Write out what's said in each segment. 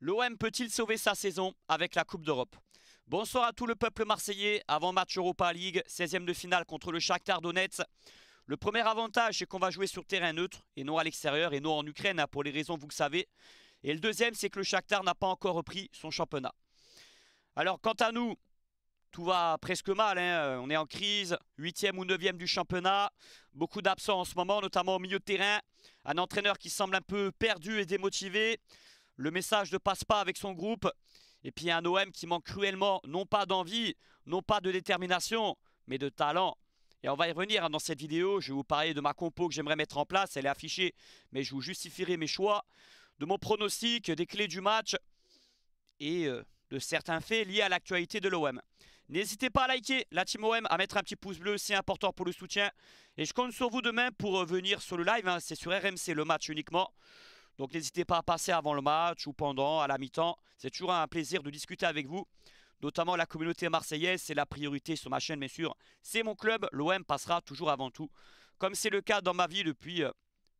L'OM peut-il sauver sa saison avec la Coupe d'Europe Bonsoir à tout le peuple marseillais. Avant match Europa League, 16e de finale contre le Shakhtar Donetsk. Le premier avantage, c'est qu'on va jouer sur terrain neutre et non à l'extérieur et non en Ukraine hein, pour les raisons vous le savez. Et le deuxième, c'est que le Shakhtar n'a pas encore repris son championnat. Alors quant à nous, tout va presque mal. Hein. On est en crise, 8e ou 9e du championnat. Beaucoup d'absents en ce moment, notamment au milieu de terrain. Un entraîneur qui semble un peu perdu et démotivé. Le message ne passe pas avec son groupe. Et puis il y a un OM qui manque cruellement, non pas d'envie, non pas de détermination, mais de talent. Et on va y revenir dans cette vidéo. Je vais vous parler de ma compo que j'aimerais mettre en place. Elle est affichée, mais je vous justifierai mes choix, de mon pronostic, des clés du match et euh, de certains faits liés à l'actualité de l'OM. N'hésitez pas à liker la Team OM, à mettre un petit pouce bleu, c'est important pour le soutien. Et je compte sur vous demain pour euh, venir sur le live, hein. c'est sur RMC le match uniquement. Donc n'hésitez pas à passer avant le match ou pendant, à la mi-temps. C'est toujours un plaisir de discuter avec vous, notamment la communauté marseillaise. C'est la priorité sur ma chaîne, bien sûr. C'est mon club, l'OM passera toujours avant tout. Comme c'est le cas dans ma vie depuis euh,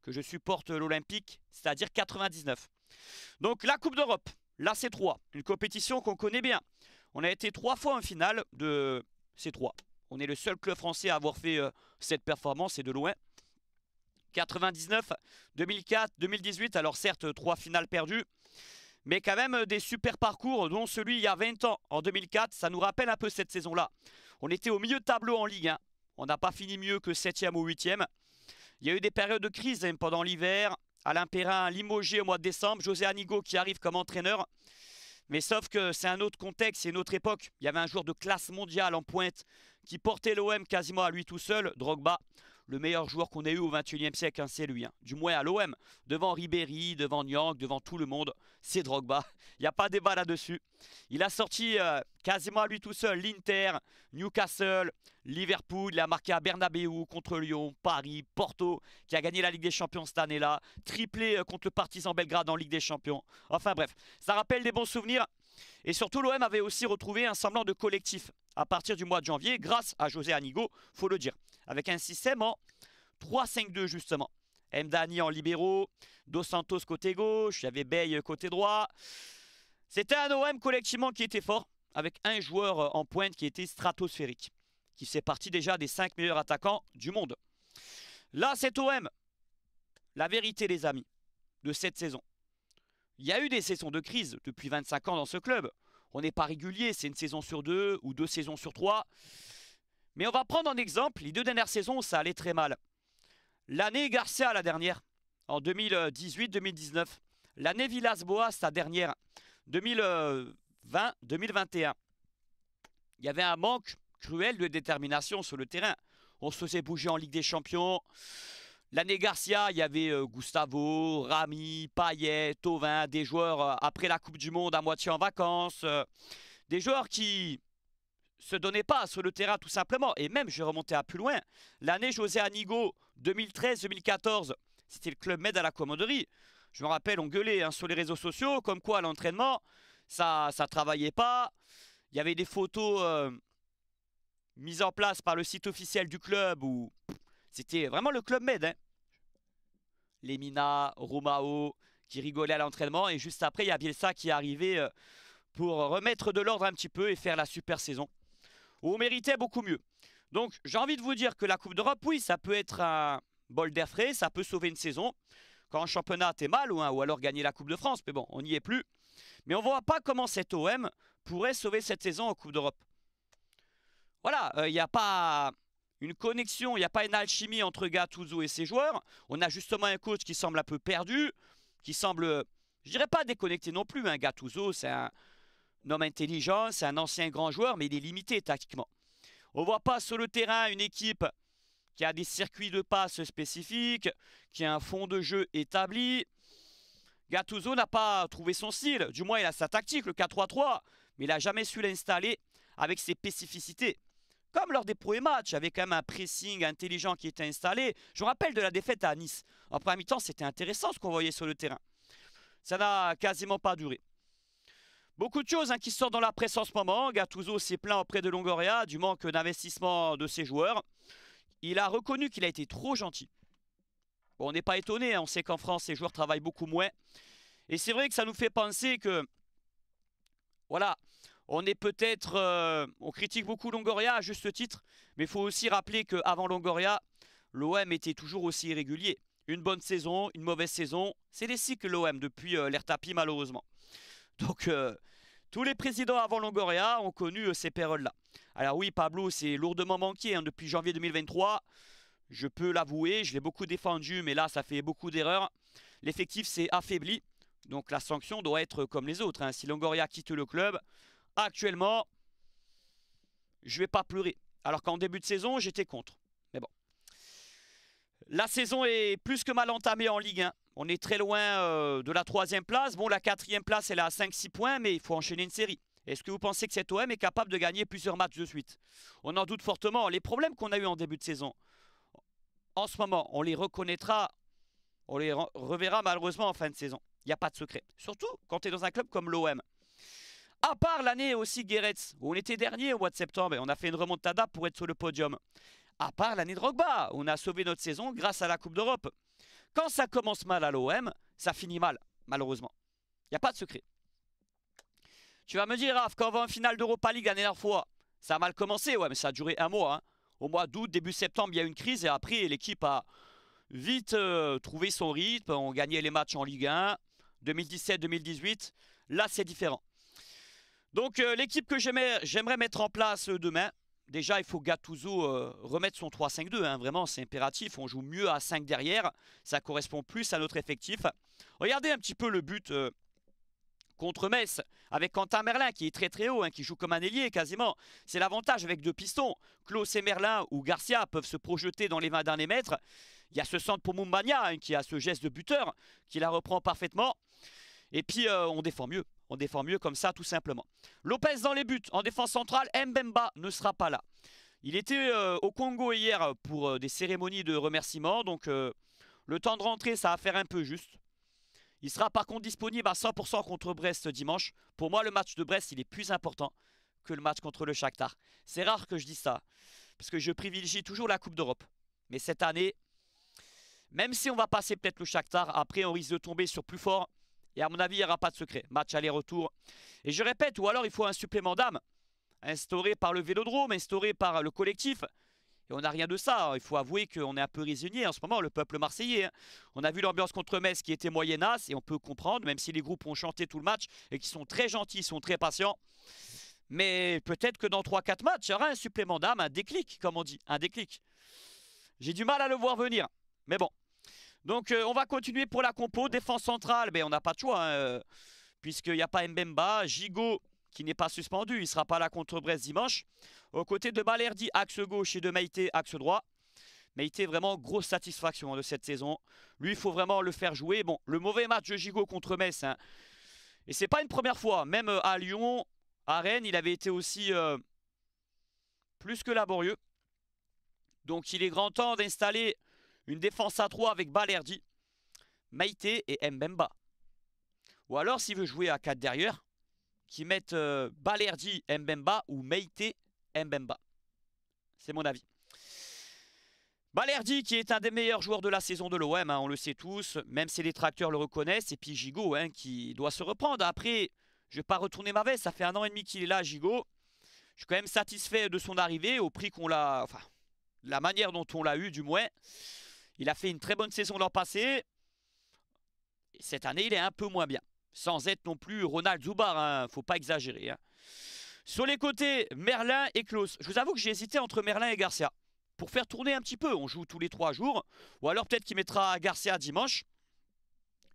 que je supporte l'Olympique, c'est-à-dire 99. Donc la Coupe d'Europe, la C3, une compétition qu'on connaît bien. On a été trois fois en finale de C3. On est le seul club français à avoir fait euh, cette performance et de loin. 99, 2004, 2018. Alors certes, trois finales perdues, mais quand même euh, des super parcours, dont celui il y a 20 ans, en 2004. Ça nous rappelle un peu cette saison-là. On était au milieu de tableau en Ligue 1. On n'a pas fini mieux que 7e ou 8e. Il y a eu des périodes de crise hein, pendant l'hiver. Alain Perrin limogé au mois de décembre. José Anigo qui arrive comme entraîneur. Mais sauf que c'est un autre contexte, c'est une autre époque. Il y avait un joueur de classe mondiale en pointe qui portait l'OM quasiment à lui tout seul, Drogba le meilleur joueur qu'on ait eu au 21e siècle, hein, c'est lui. Hein. Du moins à l'OM, devant Ribéry, devant Nyang, devant tout le monde, c'est Drogba. Il n'y a pas débat là-dessus. Il a sorti euh, quasiment à lui tout seul l'Inter, Newcastle, Liverpool. Il a marqué à Bernabeu contre Lyon, Paris, Porto, qui a gagné la Ligue des Champions cette année-là. Triplé euh, contre le Partizan Belgrade en Ligue des Champions. Enfin bref, ça rappelle des bons souvenirs. Et surtout, l'OM avait aussi retrouvé un semblant de collectif à partir du mois de janvier, grâce à José Anigo, faut le dire avec un système en 3-5-2 justement. Mdani en libéraux, Dos Santos côté gauche, il y avait Bey côté droit. C'était un OM collectivement qui était fort, avec un joueur euh, en pointe qui était stratosphérique, qui fait partie déjà des 5 meilleurs attaquants du monde. Là, cet OM, la vérité les amis, de cette saison. Il y a eu des saisons de crise depuis 25 ans dans ce club. On n'est pas régulier, c'est une saison sur deux ou deux saisons sur trois. Mais on va prendre un exemple. Les deux dernières saisons, ça allait très mal. L'année Garcia, la dernière, en 2018-2019. L'année Villas-Boas, sa dernière, 2020-2021. Il y avait un manque cruel de détermination sur le terrain. On se faisait bouger en Ligue des Champions. L'année Garcia, il y avait euh, Gustavo, Rami, Payet, Tovin, des joueurs euh, après la Coupe du Monde à moitié en vacances. Euh, des joueurs qui, se donnait pas sur le terrain tout simplement. Et même, je vais à plus loin, l'année José Anigo 2013-2014, c'était le club Med à la commanderie. Je me rappelle, on gueulait hein, sur les réseaux sociaux, comme quoi à l'entraînement, ça ça travaillait pas. Il y avait des photos euh, mises en place par le site officiel du club où c'était vraiment le club Med. Hein. Lemina, Romao qui rigolaient à l'entraînement. Et juste après, il y a Bielsa qui est arrivé euh, pour remettre de l'ordre un petit peu et faire la super saison où on méritait beaucoup mieux. Donc j'ai envie de vous dire que la Coupe d'Europe, oui, ça peut être un bol d'air frais, ça peut sauver une saison. Quand en championnat, t'es mal ou, alors gagner la Coupe de France, mais bon, on n'y est plus. Mais on ne voit pas comment cet OM pourrait sauver cette saison en Coupe d'Europe. Voilà, il euh, n'y a pas une connexion, il n'y a pas une alchimie entre Gattuso et ses joueurs. On a justement un coach qui semble un peu perdu, qui semble, je dirais pas déconnecté non plus. Hein. Gattuso, c'est un, Nom intelligent, c'est un ancien grand joueur, mais il est limité tactiquement. On ne voit pas sur le terrain une équipe qui a des circuits de passe spécifiques, qui a un fond de jeu établi. Gattuso n'a pas trouvé son style, du moins il a sa tactique, le 4-3-3, mais il n'a jamais su l'installer avec ses spécificités. Comme lors des premiers matchs, avec quand même un pressing intelligent qui était installé. Je me rappelle de la défaite à Nice. En premier mi-temps, c'était intéressant ce qu'on voyait sur le terrain. Ça n'a quasiment pas duré. Beaucoup de choses hein, qui sortent dans la presse en ce moment. Gattuso s'est plaint auprès de Longoria du manque d'investissement de ses joueurs. Il a reconnu qu'il a été trop gentil. on n'est pas étonné, hein. on sait qu'en France, les joueurs travaillent beaucoup moins. Et c'est vrai que ça nous fait penser que, voilà, on est peut-être... Euh, on critique beaucoup Longoria à juste titre, mais il faut aussi rappeler qu'avant Longoria, l'OM était toujours aussi irrégulier. Une bonne saison, une mauvaise saison, c'est des cycles l'OM depuis l'air euh, l'ère tapis malheureusement. Donc, euh, tous les présidents avant Longoria ont connu euh, ces périodes-là. Alors oui, Pablo c'est lourdement manqué hein, depuis janvier 2023. Je peux l'avouer, je l'ai beaucoup défendu, mais là, ça fait beaucoup d'erreurs. L'effectif s'est affaibli, donc la sanction doit être comme les autres. Hein. Si Longoria quitte le club, actuellement, je ne vais pas pleurer. Alors qu'en début de saison, j'étais contre. Mais bon. La saison est plus que mal entamée en Ligue 1. On est très loin euh, de la troisième place. Bon, la quatrième place, elle a 5-6 points, mais il faut enchaîner une série. Est-ce que vous pensez que cet OM est capable de gagner plusieurs matchs de suite On en doute fortement. Les problèmes qu'on a eu en début de saison, en ce moment, on les reconnaîtra, on les reverra malheureusement en fin de saison. Il n'y a pas de secret. Surtout quand tu es dans un club comme l'OM. À part l'année aussi Guéretz, où on était dernier au mois de septembre et on a fait une remontada pour être sur le podium. À part l'année de Drogba, on a sauvé notre saison grâce à la Coupe d'Europe. Quand ça commence mal à l'OM, ça finit mal, malheureusement. Il n'y a pas de secret. Tu vas me dire, Raph, quand on va en finale d'Europa League la dernière fois, ça a mal commencé, ouais, mais ça a duré un mois. Hein. Au mois d'août, début septembre, il y a une crise et après, l'équipe a vite euh, trouvé son rythme. On gagnait les matchs en Ligue 1, 2017-2018. Là, c'est différent. Donc, euh, l'équipe que j'aimerais mettre en place euh, demain, déjà, il faut Gatuzo euh, remettre son 3-5-2. Hein. vraiment, c'est impératif. On joue mieux à 5 derrière. Ça correspond plus à notre effectif. Regardez un petit peu le but euh, contre Metz avec Quentin Merlin qui est très très haut, hein, qui joue comme un ailier quasiment. C'est l'avantage avec deux pistons. Klaus et Merlin ou Garcia peuvent se projeter dans les 20 derniers mètres. Il y a ce centre pour Mumbania hein, qui a ce geste de buteur qui la reprend parfaitement. Et puis, euh, on défend mieux. On défend mieux comme ça, tout simplement. Lopez dans les buts. En défense centrale, Mbemba ne sera pas là. Il était euh, au Congo hier pour euh, des cérémonies de remerciement, Donc, euh, le temps de rentrer, ça va faire un peu juste. Il sera par contre disponible à 100% contre Brest dimanche. Pour moi, le match de Brest, il est plus important que le match contre le Shakhtar. C'est rare que je dise ça, parce que je privilégie toujours la Coupe d'Europe. Mais cette année, même si on va passer peut-être le Shakhtar, après on risque de tomber sur plus fort. Et à mon avis, il n'y aura pas de secret. Match aller-retour. Et je répète, ou alors il faut un supplément d'âme instauré par le vélodrome, instauré par le collectif. Et on n'a rien de ça. Hein. Il faut avouer qu'on est un peu résigné en ce moment, le peuple marseillais. Hein. On a vu l'ambiance contre Metz qui était moyennasse et on peut comprendre, même si les groupes ont chanté tout le match et qui sont très gentils, sont très patients. Mais peut-être que dans 3-4 matchs, il y aura un supplément d'âme, un déclic, comme on dit, un déclic. J'ai du mal à le voir venir. Mais bon, donc euh, on va continuer pour la compo. Défense centrale, mais ben, on n'a pas de choix. Hein, euh, puisqu'il n'y a pas Mbemba. Gigot qui n'est pas suspendu. Il ne sera pas là contre Brest dimanche. Aux côtés de Balerdi, axe gauche et de Maïté, axe droit. Maïté, vraiment grosse satisfaction hein, de cette saison. Lui, il faut vraiment le faire jouer. Bon, le mauvais match de Gigot contre Metz. Hein. Et Et n'est pas une première fois. Même euh, à Lyon, à Rennes, il avait été aussi plus que laborieux. Donc il est grand temps d'installer une défense à 3 avec Balerdi, Maïté et Mbemba. Ou alors, s'il veut jouer à 4 derrière, qu'il mette euh, Balerdi, Mbemba ou Maïté, Mbemba. C'est mon avis. Balerdi qui est un des meilleurs joueurs de la saison de l'OM, hein, on le sait tous, même si les tracteurs le reconnaissent, et puis Gigot hein, qui doit se reprendre. Après, je ne vais pas retourner ma veste, ça fait un an et demi qu'il est là, Gigot. Je suis quand même satisfait de son arrivée, au prix qu'on l'a... Enfin, la manière dont on l'a eu du moins. Il a fait une très bonne saison l'an passé. Cette année, il est un peu moins bien. Sans être non plus Ronald Zubar, ne hein, faut pas exagérer. Hein. Sur les côtés, Merlin et Klaus. Je vous avoue que j'ai hésité entre Merlin et Garcia. Pour faire tourner un petit peu, on joue tous les trois jours. Ou alors peut-être qu'il mettra Garcia dimanche.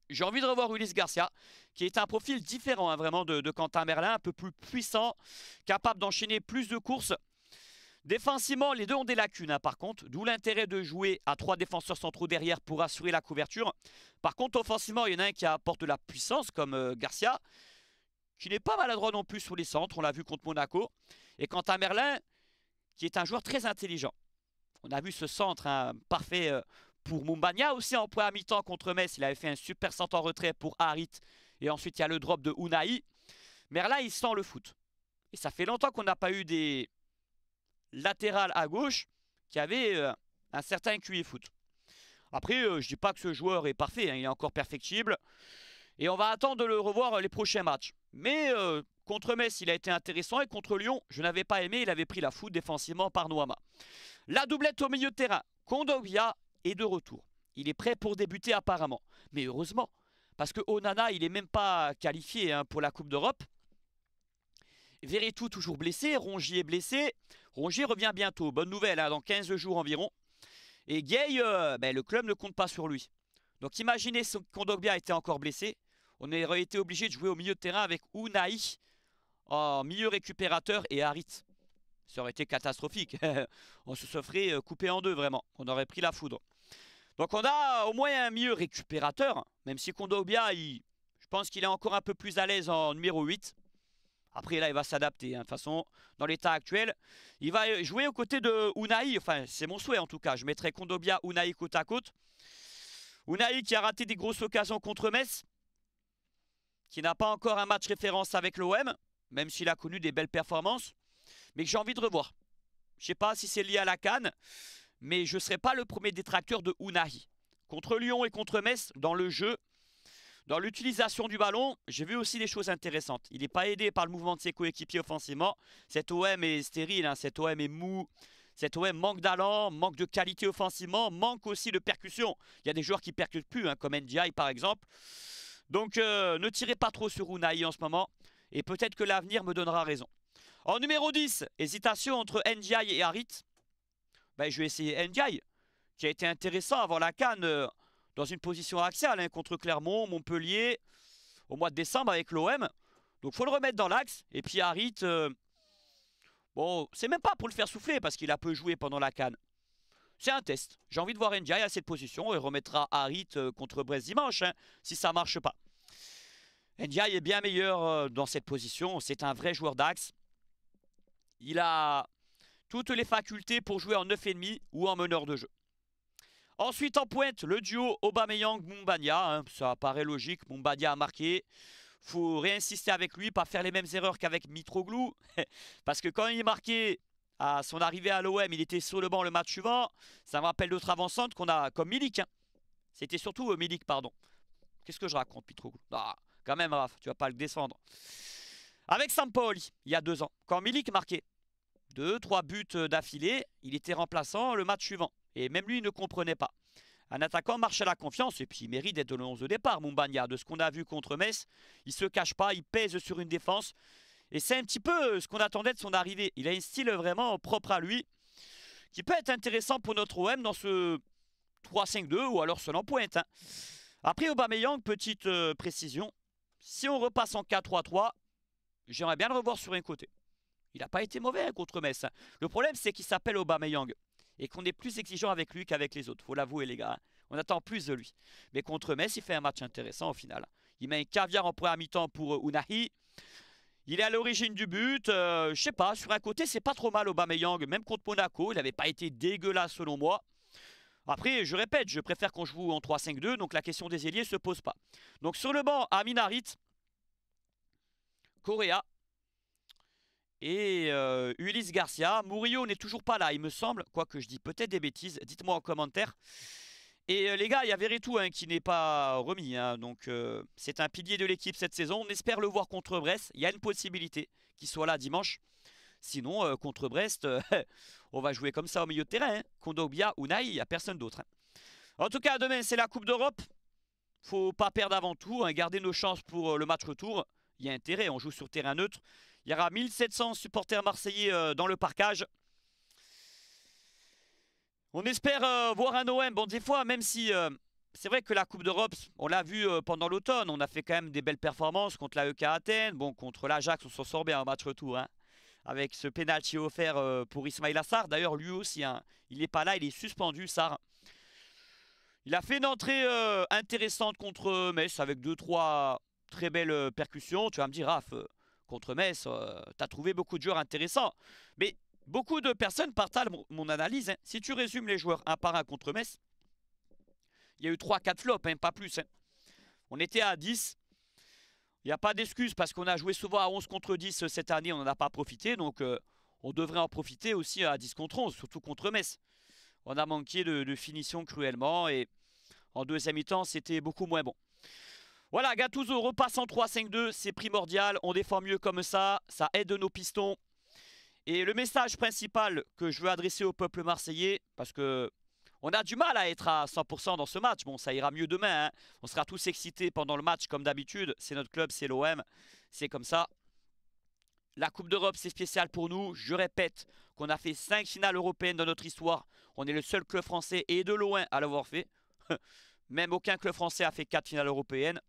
J'ai envie de revoir Ulysse Garcia, qui est un profil différent hein, vraiment de, de Quentin Merlin, un peu plus puissant, capable d'enchaîner plus de courses. Défensivement, les deux ont des lacunes, hein, par contre, d'où l'intérêt de jouer à trois défenseurs centraux derrière pour assurer la couverture. Par contre, offensivement, il y en a un qui apporte de la puissance, comme euh, Garcia, qui n'est pas maladroit non plus sur les centres, on l'a vu contre Monaco. Et quant à Merlin, qui est un joueur très intelligent. On a vu ce centre hein, parfait euh, pour Mumbania aussi en point à mi-temps contre Metz. Il avait fait un super centre en retrait pour Harit. Et ensuite, il y a le drop de Unai. Merlin, il sent le foot. Et ça fait longtemps qu'on n'a pas eu des latéral à gauche qui avait euh, un certain QI foot. Après, euh, je ne dis pas que ce joueur est parfait, hein, il est encore perfectible. Et on va attendre de le revoir euh, les prochains matchs. Mais contre Metz, il a été intéressant. Et contre Lyon, je n'avais pas aimé. Il avait pris la foudre défensivement par Noama. La doublette au milieu de terrain. Kondogbia est de retour. Il est prêt pour débuter apparemment. Mais heureusement, parce que Onana, il n'est même pas qualifié hein, pour la Coupe d'Europe. Veretout toujours blessé, est blessé. Rongier revient bientôt. Bonne nouvelle, hein, dans 15 jours environ. Et Gay, euh, ben, le club ne compte pas sur lui. Donc imaginez si Kondogbia était encore blessé. On aurait été obligé de jouer au milieu de terrain avec Unai en milieu récupérateur et Harit. Ça aurait été catastrophique. on se serait euh, coupé en deux vraiment. On aurait pris la foudre. Donc on a au moins un milieu récupérateur. Même si Kondogbia, je pense qu'il est encore un peu plus à l'aise en numéro 8. Après, là, il va s'adapter. Hein. De toute façon, dans l'état actuel, il va euh, jouer aux côtés de Unai. Enfin, c'est mon souhait en tout cas. Je mettrai Kondobia, Unai côte à côte. Unai qui a raté des grosses occasions contre Metz. Qui n'a pas encore un match référence avec l'OM. Même s'il a connu des belles performances. Mais que j'ai envie de revoir. Je ne sais pas si c'est lié à la canne. Mais je ne serai pas le premier détracteur de Unai. Contre Lyon et contre Metz, dans le jeu, dans l'utilisation du ballon, j'ai vu aussi des choses intéressantes. Il n'est pas aidé par le mouvement de ses coéquipiers offensivement. Cet OM est stérile, hein. cet OM est mou. Cet OM manque d'allant, manque de qualité offensivement, manque aussi de percussion. Il y a des joueurs qui ne percutent plus, hein, comme NDI par exemple. Donc euh, ne tirez pas trop sur Unai en ce moment. Et peut-être que l'avenir me donnera raison. En numéro 10, hésitation entre NDI et Harit. Ben, je vais essayer NDI, qui a été intéressant avant la canne. Euh, dans une position axiale hein, contre Clermont, Montpellier, au mois de décembre avec l'OM. Donc il faut le remettre dans l'axe. Et puis Harit, euh, bon, c'est même pas pour le faire souffler parce qu'il a peu joué pendant la canne. C'est un test. J'ai envie de voir Ndiaye à cette position et remettra Harit euh, contre Brest dimanche hein, si ça marche pas. Ndiaye est bien meilleur euh, dans cette position. C'est un vrai joueur d'axe. Il a toutes les facultés pour jouer en 9,5 ou en meneur de jeu. Ensuite, en pointe, le duo Aubameyang-Mumbania. Hein, ça paraît logique, Mumbania a marqué. Faut réinsister avec lui, pas faire les mêmes erreurs qu'avec Mitroglou. Parce que quand il est marqué, à son arrivée à l'OM, il était sur le banc le match suivant. Ça me rappelle d'autres avancantes qu'on a comme Milik. Hein. C'était surtout euh, Milik, pardon. Qu'est-ce que je raconte, Mitroglou bah, Quand même, Raph, tu vas pas le descendre. Avec Sampoli, il y a deux ans, quand Milik marquait deux, trois buts euh, d'affilée, il était remplaçant le match suivant. Et même lui, ne comprenait pas. Un attaquant marche à la confiance et puis il mérite d'être le 11 de départ, Mumbagna. De ce qu'on a vu contre Metz, il se cache pas, il pèse sur une défense. Et c'est un petit peu euh, ce qu'on attendait de son arrivée. Il a un style vraiment propre à lui qui peut être intéressant pour notre OM dans ce 3-5-2 ou alors seul en pointe. Hein. Après Aubameyang, petite euh, précision, si on repasse en 4-3-3, j'aimerais bien le revoir sur un côté. Il n'a pas été mauvais hein, contre Metz. Hein. Le problème, c'est qu'il s'appelle Aubameyang et qu'on est plus exigeant avec lui qu'avec les autres. Faut l'avouer, les gars. On attend plus de lui. Mais contre Metz, il fait un match intéressant au final. Il met un caviar en première mi-temps pour euh, Unahi. Il est à l'origine du but. Je euh, Je sais pas, sur un côté, c'est pas trop mal Aubameyang. Même contre Monaco, il n'avait pas été dégueulasse selon moi. Après, je répète, je préfère qu'on joue en 3-5-2, donc la question des ailiers ne se pose pas. Donc sur le banc, Amin Harit, Correa, et euh, Ulysse Garcia. Murillo n'est toujours pas là, il me semble, Quoi que je dis peut-être des bêtises, dites-moi en commentaire. Et euh, les gars, il y a Veretout hein, qui n'est pas remis, hein, donc euh, c'est un pilier de l'équipe cette saison. On espère le voir contre Brest, il y a une possibilité qu'il soit là dimanche. Sinon, contre Brest, on va jouer comme ça au milieu de terrain. Hein. ou Naï, il n'y a personne d'autre. Hein. En tout cas, demain, c'est la Coupe d'Europe. Faut pas perdre avant tout, garder nos chances pour le match retour. Il y a intérêt, on joue sur terrain neutre. Il y aura 1700 supporters marseillais euh, dans le parcage. On espère euh, voir un OM. Bon, des fois, même si euh, c'est vrai que la Coupe d'Europe, on l'a vu pendant l'automne, on a fait quand même des belles performances contre la EK Athènes, bon, contre l'Ajax, on s'en sort bien en match retour, hein, avec ce penalty offert pour Ismail Assar. D'ailleurs, lui aussi, hein, il n'est pas là, il est suspendu, Sarr. Il a fait une entrée intéressante contre Metz avec 2-3 très belles percussions. Tu vas me dire, Raph, contre Metz, euh, tu as trouvé beaucoup de joueurs intéressants. Mais beaucoup de personnes partagent mon analyse. Hein. Si tu résumes les joueurs un par un contre Metz, il y a eu 3-4 flops, hein, pas plus. Hein. On était à 10. Il n'y a pas d'excuse parce qu'on a joué souvent à 11 contre 10 euh, cette année, on n'en a pas profité. Donc euh, on devrait en profiter aussi à 10 contre 11, surtout contre Metz. On a manqué de, de finition cruellement et en deuxième mi-temps, c'était beaucoup moins bon. Voilà, Gattuso repasse en 3-5-2, c'est primordial, on défend mieux comme ça, ça aide nos pistons. Et le message principal que je veux adresser au peuple marseillais, parce que on a du mal à être à 100% dans ce match. Bon, ça ira mieux demain. Hein. On sera tous excités pendant le match, comme d'habitude. C'est notre club, c'est l'OM. C'est comme ça. La Coupe d'Europe, c'est spécial pour nous. Je répète qu'on a fait 5 finales européennes dans notre histoire. On est le seul club français et de loin à l'avoir fait. Même aucun club français a fait 4 finales européennes.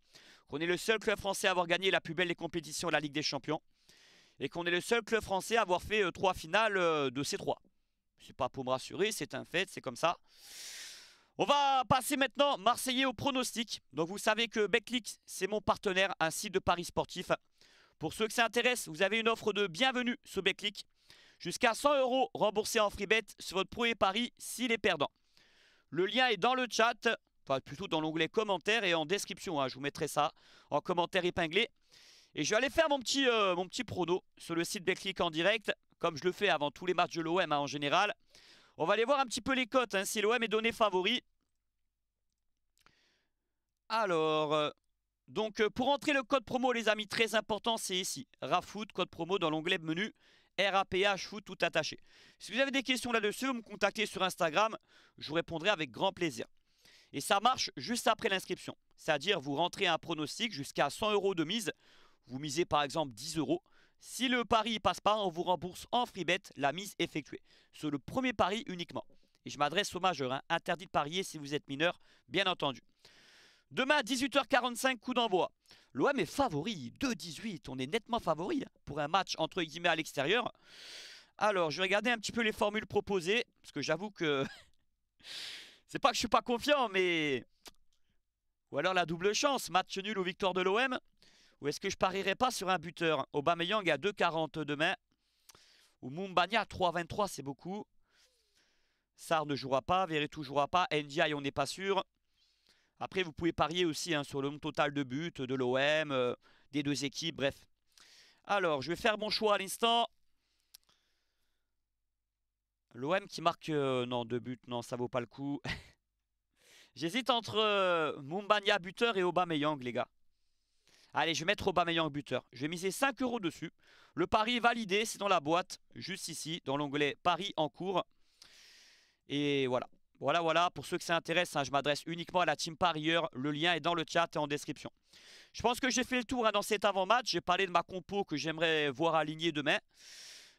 Qu'on est le seul club français à avoir gagné la plus belle des compétitions, la Ligue des Champions. Et qu'on est le seul club français à avoir fait 3 euh, finales euh, de ces 3. C'est pas pour me rassurer, c'est un fait, c'est comme ça. On va passer maintenant Marseillais au pronostic. Donc vous savez que Betclic, c'est mon partenaire, un site de paris sportif. Pour ceux que ça intéresse, vous avez une offre de bienvenue sur Betclic. Jusqu'à 100 euros remboursés en free bet sur votre premier pari s'il est perdant. Le lien est dans le chat. Enfin, plutôt dans l'onglet commentaires et en description. Hein, je vous mettrai ça en commentaire épinglé. Et je vais aller faire mon petit, euh, mon petit prono sur le site Betclic en direct, comme je le fais avant tous les matchs de l'OM hein, en général. On va aller voir un petit peu les cotes, hein, si l'OM est donné favori. Alors, euh, donc euh, pour entrer le code promo, les amis, très important, c'est ici. RAFOOT, code promo dans l'onglet menu. RAPH foot tout attaché. Si vous avez des questions là-dessus, vous me contactez sur Instagram, je vous répondrai avec grand plaisir. Et ça marche juste après l'inscription. C'est-à-dire, vous rentrez un pronostic jusqu'à 100 euros de mise. Vous misez par exemple 10 euros. Si le pari ne passe pas, on vous rembourse en free bet la mise effectuée. Sur le premier pari uniquement. Et je m'adresse aux majeurs. Hein. Interdit de parier si vous êtes mineur, bien entendu. Demain, 18h45, coup d'envoi. L'OM est favori, 2-18. On est nettement favori hein, pour un match entre guillemets à l'extérieur. Alors, je vais regarder un petit peu les formules proposées, parce que j'avoue que C'est pas que je suis pas confiant, mais... Ou alors la double chance, match nul ou victoire de l'OM. Ou est-ce que je parierais pas sur un buteur Aubameyang à 2,40 demain. Ou Mumbania à 3,23, c'est beaucoup. Sar ne jouera pas, Verretou ne jouera pas, Ndiaye on n'est pas sûr. Après vous pouvez parier aussi hein, sur le total de buts de l'OM, euh, des deux équipes, bref. Alors je vais faire mon choix à l'instant. L'OM qui marque, euh, non deux buts, non ça vaut pas le coup. J'hésite entre euh, Mumbania buteur et Aubameyang, les gars. Allez, je vais mettre Aubameyang buteur. Je vais miser 5 euros dessus. Le pari est validé, c'est dans la boîte, juste ici, dans l'onglet Paris en cours. Et voilà. Voilà, voilà. Pour ceux que ça intéresse, hein, je m'adresse uniquement à la team parieur. Le lien est dans le chat et en description. Je pense que j'ai fait le tour hein, dans cet avant-match. J'ai parlé de ma compo que j'aimerais voir alignée demain.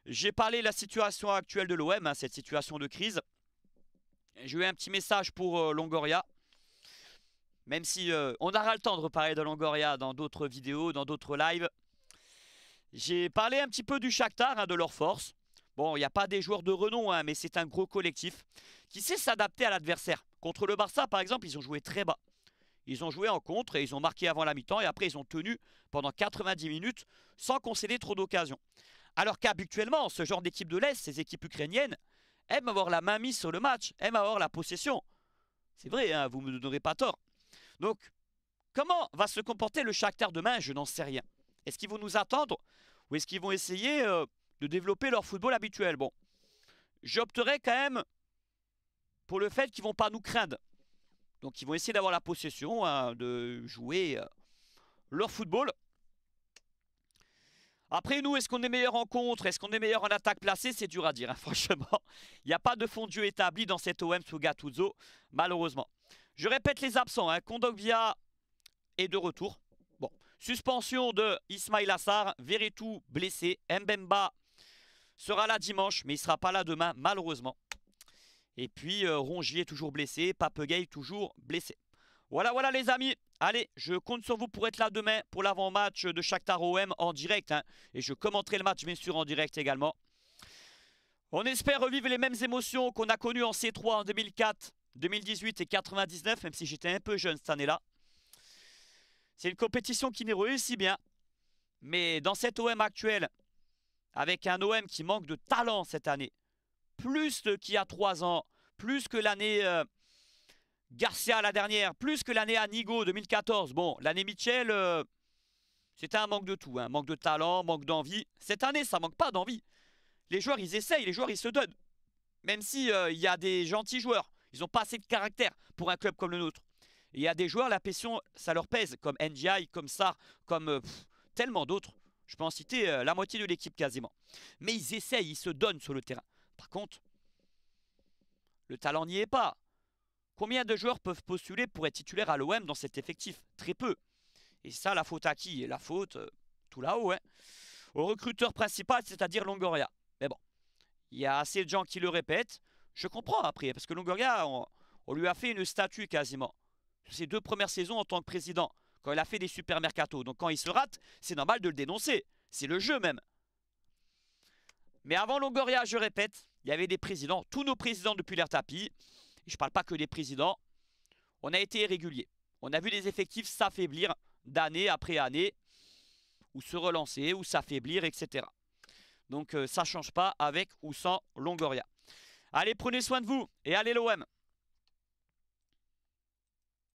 J'ai parlé de la situation actuelle de l'OM, hein, cette situation de crise. J'ai eu un petit message pour euh, Longoria. Même si euh, on aura le temps de reparler de Longoria dans d'autres vidéos, dans d'autres lives. J'ai parlé un petit peu du Shakhtar, hein, de leur force. Bon, il n'y a pas des joueurs de renom, hein, mais c'est un gros collectif qui sait s'adapter à l'adversaire. Contre le Barça, par exemple, ils ont joué très bas. Ils ont joué en contre et ils ont marqué avant la mi-temps et après ils ont tenu pendant 90 minutes sans concéder trop d'occasions. Alors qu'habituellement, ce genre d'équipe de l'Est, ces équipes ukrainiennes, aime avoir la main mise sur le match, aime avoir la possession. C'est vrai, hein, vous ne me donnerez pas tort. Donc, comment va se comporter le Shakhtar demain Je n'en sais rien. Est-ce qu'ils vont nous attendre ou est-ce qu'ils vont essayer euh, de développer leur football habituel Bon, j'opterai quand même pour le fait qu'ils vont pas nous craindre. Donc, ils vont essayer d'avoir la possession, hein, de jouer euh, leur football. Après nous, est-ce qu'on est meilleur en contre Est-ce qu'on est meilleur en attaque placée C'est dur à dire, hein, franchement. Il n'y a pas de fond de établi dans cet OM sous Gattuso, malheureusement. Je répète les absents. Hein. Kondogbia est de retour. Bon. Suspension de Ismail Assar. Veretout blessé. Mbemba sera là dimanche, mais il ne sera pas là demain, malheureusement. Et puis, euh, est toujours blessé. Papegay toujours blessé. Voilà, voilà les amis. Allez, je compte sur vous pour être là demain pour l'avant-match de Shakhtar OM en direct. Hein. Et je commenterai le match, bien sûr, en direct également. On espère revivre les mêmes émotions qu'on a connues en C3 en 2004, 2018 et 99, même si j'étais un peu jeune cette année-là. C'est une compétition qui n'est réussie bien. Mais dans cette OM actuelle, avec un OM qui manque de talent cette année, plus qu'il y a trois ans, plus que l'année euh, Garcia la dernière, plus que l'année à Nigo 2014. Bon, l'année Mitchell, euh, c'était un manque de tout. un hein. Manque de talent, manque d'envie. Cette année, ça manque pas d'envie. Les joueurs, ils essayent, les joueurs, ils se donnent. Même s'il euh, il y a des gentils joueurs. Ils n'ont pas assez de caractère pour un club comme le nôtre. Il y a des joueurs, la pression, ça leur pèse. Comme NGI, comme ça, comme euh, tellement d'autres. Je peux en citer la moitié de l'équipe quasiment. Mais ils essayent, ils se donnent sur le terrain. Par contre, le talent n'y est pas. Combien de joueurs peuvent postuler pour être titulaires à l'OM dans cet effectif Très peu. Et ça, la faute à qui La faute, euh, tout là-haut, hein. au recruteur principal, c'est-à-dire Longoria. Mais bon, il y a assez de gens qui le répètent. Je comprends après, parce que Longoria, on, lui a fait une statue quasiment. Ses deux premières saisons en tant que président, quand il a fait des supermercato. Donc quand il se rate, c'est normal de le dénoncer. C'est le jeu même. Mais avant Longoria, je répète, il y avait des présidents, tous nos présidents depuis l'air tapis, je ne parle pas que des présidents, on a été irréguliers. On a vu des effectifs s'affaiblir d'année après année, ou se relancer, ou s'affaiblir, etc. Donc euh, ça ne change pas avec ou sans Longoria. Allez, prenez soin de vous et allez l'OM